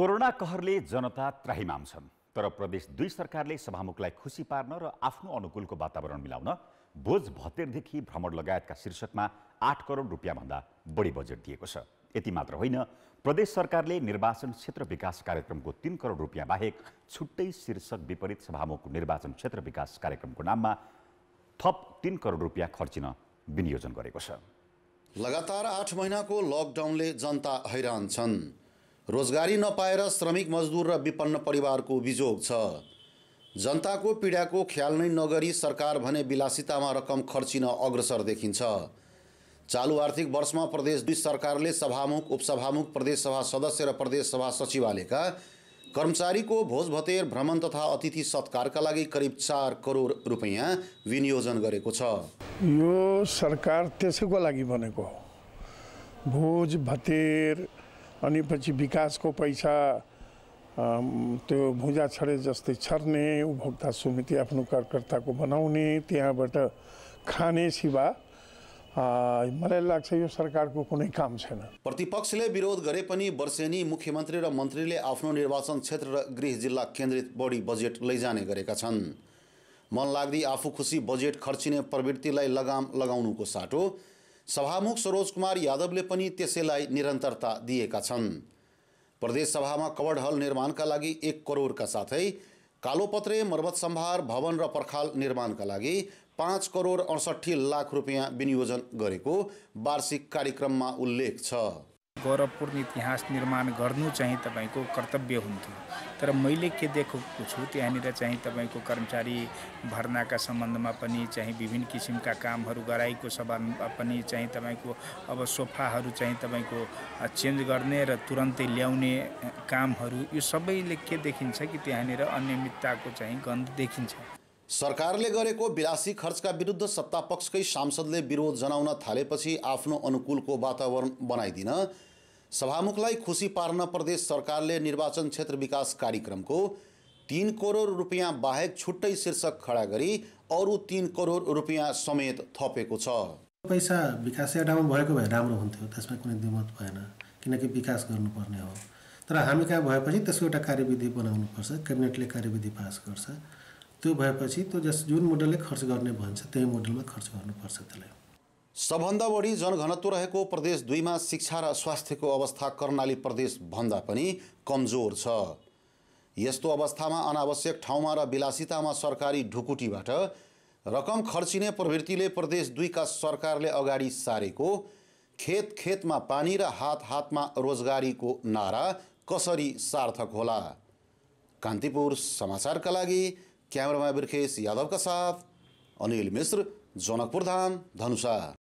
corona कहरले जनता त्राहिमाम छन् तर प्रदेश दुई सरकारले सभामुखलाई खुसी पार्न र आफ्नो अनुकूलको वातावरण मिलाउन बोझ भतेरदेखि भ्रमण लगायतका शीर्षकमा आठ करोड रुपियाँभन्दा बढी बजेट दिएको छ यति मात्र होइन प्रदेश सरकारले निर्वाचन क्षेत्र विकास कार्यक्रमको तिन करोड रुपियाँ बाहेक छुट्टै शीर्षक विपरीत सभामुख निर्वाचन क्षेत्र विकास कार्यक्रमको नाममा थप तिन करोड रुपियाँ खर्चिन विनियोजन गरेको छ लगातार आठ महिनाको लकडाउनले जनता हैरान छन् रोजगारी नपाएर श्रमिक मजदुर र विपन्न परिवारको बिजोग छ जनताको पीडाको ख्याल नै नगरी सरकार भने विलासितामा रकम खर्चिन अग्रसर देखिन्छ चालु आर्थिक वर्षमा प्रदेश दुई सरकारले सभामुख उपसभामुख प्रदेशसभा सदस्य र प्रदेशसभा सचिवालयका कर्मचारीको भोज भतेर भ्रमण तथा अतिथि सत्कारका लागि करिब चार करोड रुपियाँ विनियोजन गरेको छ यो सरकार त्यसैको लागि बनेको हो भोज भतेर अनि पछि विकासको पैसा त्यो भुजा छडे जस्तै छर्ने उपभोक्ता समिति आफ्नो कार्यकर्ताको बनाउने त्यहाँबाट खाने सिवा मलाई लाग्छ यो सरकारको कुनै काम छैन प्रतिपक्षले विरोध गरे पनि वर्षेनी मुख्यमन्त्री र मन्त्रीले आफ्नो निर्वाचन क्षेत्र र गृह जिल्ला केन्द्रित बढी बजेट लैजाने गरेका छन् मन लाग्दी आफू खुसी बजेट खर्चिने प्रवृत्तिलाई लगाम लगाउनुको साटो सभामुख सरोज कुमार यादवले पनि त्यसैलाई निरन्तरता दिएका छन् प्रदेश सभामा कवड हल निर्माणका लागि एक करोडका साथै कालोपत्रे मर्मत सम्भार भवन र पर्खाल निर्माणका लागि पाँच करोड अडसट्ठी लाख रुपियाँ विनियोजन गरेको वार्षिक कार्यक्रममा उल्लेख छ गौरवपूर्ण इतिहास निर्माण गर्नु चाहिँ तपाईँको कर्तव्य हुन्थ्यो तर मैले के देखेको छु त्यहाँनिर चाहिँ तपाईँको कर्मचारी भर्नाका सम्बन्धमा पनि चाहिँ विभिन्न किसिमका कामहरू गराइको सम्बन्धमा पनि चाहिँ तपाईँको अब सोफाहरू चाहिँ तपाईँको चेन्ज गर्ने र तुरन्तै ल्याउने कामहरू यो सबैले के देखिन्छ कि त्यहाँनिर अनियमितताको चाहिँ गन्ध देखिन्छ सरकारले गरेको विलासी खर्चका विरुद्ध सत्तापक्षकै सांसदले विरोध जनाउन थालेपछि आफ्नो अनुकूलको वातावरण बनाइदिन सभामुखलाई खुसी पार्न प्रदेश सरकारले निर्वाचन क्षेत्र विकास कार्यक्रमको तिन करोड रुपियाँ बाहेक छुट्टै शीर्षक खडा गरी अरू तिन करोड रुपियाँ समेत थपेको छ पैसा विकास एडामा भएको भए राम्रो हुन्थ्यो त्यसमा कुनै दिमत भएन किनकि विकास गर्नुपर्ने हो तर हामी कहाँ भएपछि त्यसको एउटा कार्यविधि बनाउनुपर्छ क्याबिनेटले कार्यविधि पास गर्छ त्यो भएपछि त्यो जस जुन मोडलले खर्च गर्ने भन्छ त्यही मोडलमा खर्च गर्नुपर्छ त्यसलाई सबभन्दा बढी जनघनत्व रहेको प्रदेश दुईमा शिक्षा र स्वास्थ्यको अवस्था कर्णाली प्रदेश भन्दा पनि कमजोर छ यस्तो अवस्थामा अनावश्यक ठाउँमा र विलासितामा सरकारी ढुकुटीबाट रकम खर्चिने प्रवृत्तिले प्रदेश दुईका सरकारले अगाडि सारेको खेत खेतमा पानी र हात हातमा रोजगारीको नारा कसरी सार्थक होला कान्तिपुर समाचारका लागि क्यामेरामा बिर्खेश यादवका साथ अनिल मिश्र जनकपुर जनकपुरधाम धनुषा